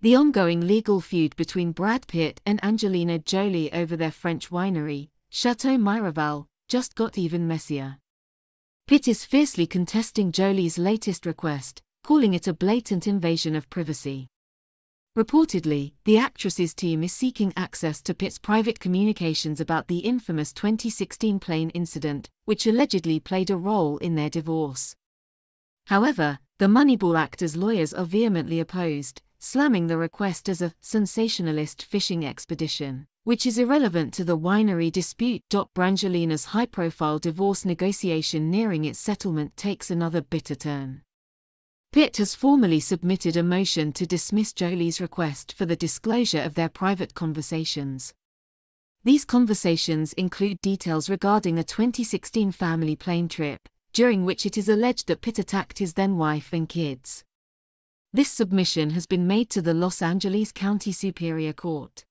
The ongoing legal feud between Brad Pitt and Angelina Jolie over their French winery, Chateau Miraval, just got even messier. Pitt is fiercely contesting Jolie's latest request, calling it a blatant invasion of privacy. Reportedly, the actress's team is seeking access to Pitt's private communications about the infamous 2016 plane incident, which allegedly played a role in their divorce. However, the Moneyball actor's lawyers are vehemently opposed, slamming the request as a sensationalist fishing expedition, which is irrelevant to the winery dispute. Brangelina's high profile divorce negotiation nearing its settlement takes another bitter turn. Pitt has formally submitted a motion to dismiss Jolie's request for the disclosure of their private conversations. These conversations include details regarding a 2016 family plane trip, during which it is alleged that Pitt attacked his then wife and kids. This submission has been made to the Los Angeles County Superior Court.